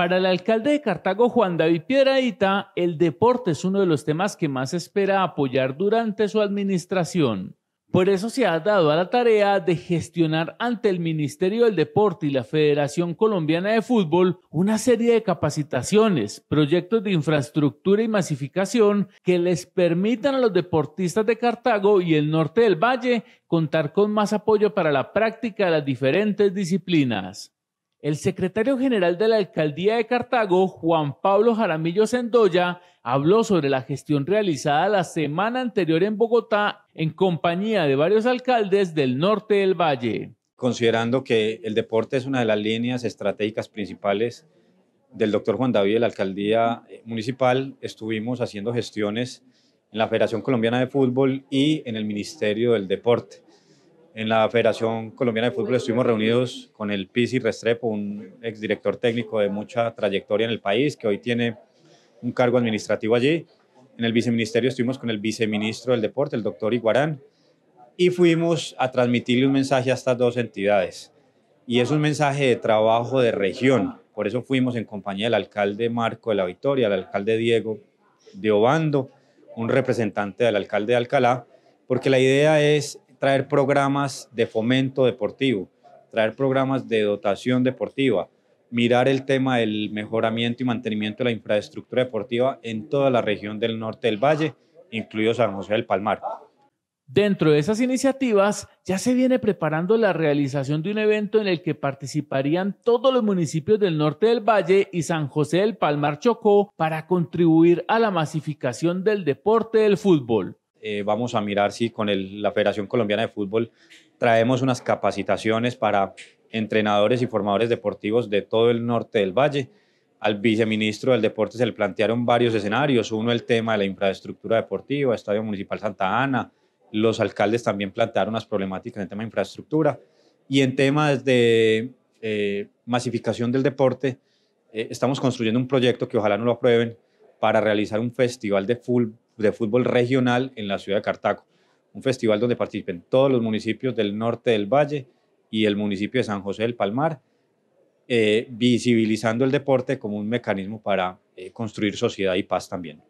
Para el alcalde de Cartago, Juan David Piedradita, el deporte es uno de los temas que más espera apoyar durante su administración. Por eso se ha dado a la tarea de gestionar ante el Ministerio del Deporte y la Federación Colombiana de Fútbol una serie de capacitaciones, proyectos de infraestructura y masificación que les permitan a los deportistas de Cartago y el norte del valle contar con más apoyo para la práctica de las diferentes disciplinas. El secretario general de la alcaldía de Cartago, Juan Pablo Jaramillo Sendoya, habló sobre la gestión realizada la semana anterior en Bogotá en compañía de varios alcaldes del norte del valle. Considerando que el deporte es una de las líneas estratégicas principales del doctor Juan David de la alcaldía eh, municipal, estuvimos haciendo gestiones en la Federación Colombiana de Fútbol y en el Ministerio del Deporte en la Federación Colombiana de Fútbol estuvimos reunidos con el Pisi Restrepo, un exdirector técnico de mucha trayectoria en el país, que hoy tiene un cargo administrativo allí. En el viceministerio estuvimos con el viceministro del deporte, el doctor Iguarán, y fuimos a transmitirle un mensaje a estas dos entidades. Y es un mensaje de trabajo de región. Por eso fuimos en compañía del alcalde Marco de la Victoria, el alcalde Diego de Obando, un representante del alcalde de Alcalá, porque la idea es traer programas de fomento deportivo, traer programas de dotación deportiva, mirar el tema del mejoramiento y mantenimiento de la infraestructura deportiva en toda la región del norte del valle, incluido San José del Palmar. Dentro de esas iniciativas ya se viene preparando la realización de un evento en el que participarían todos los municipios del norte del Valle y San José del Palmar Chocó para contribuir a la masificación del deporte del fútbol. Eh, vamos a mirar si con la Federación Colombiana de Fútbol traemos unas capacitaciones para entrenadores y formadores deportivos de todo el norte del valle. Al viceministro del Deporte se le plantearon varios escenarios, uno el tema de la infraestructura deportiva, Estadio Municipal Santa Ana, los alcaldes también plantearon unas problemáticas en el tema de infraestructura y en temas de eh, masificación del deporte, eh, estamos construyendo un proyecto que ojalá no lo aprueben para realizar un festival de, fútbol de fútbol regional en la ciudad de Cartago. Un festival donde participen todos los municipios del norte del valle y el municipio de San José del Palmar, eh, visibilizando el deporte como un mecanismo para eh, construir sociedad y paz también.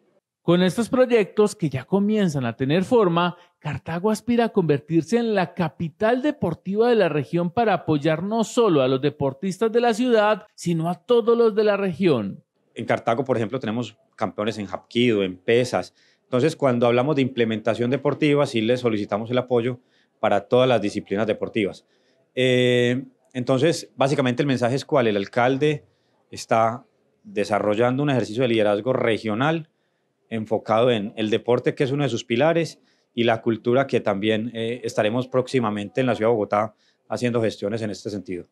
Con estos proyectos que ya comienzan a tener forma, Cartago aspira a convertirse en la capital deportiva de la región para apoyar no solo a los deportistas de la ciudad, sino a todos los de la región. En Cartago, por ejemplo, tenemos campeones en Japquido, en pesas, entonces, cuando hablamos de implementación deportiva, sí le solicitamos el apoyo para todas las disciplinas deportivas. Eh, entonces, básicamente el mensaje es cuál. El alcalde está desarrollando un ejercicio de liderazgo regional enfocado en el deporte, que es uno de sus pilares, y la cultura, que también eh, estaremos próximamente en la ciudad de Bogotá haciendo gestiones en este sentido.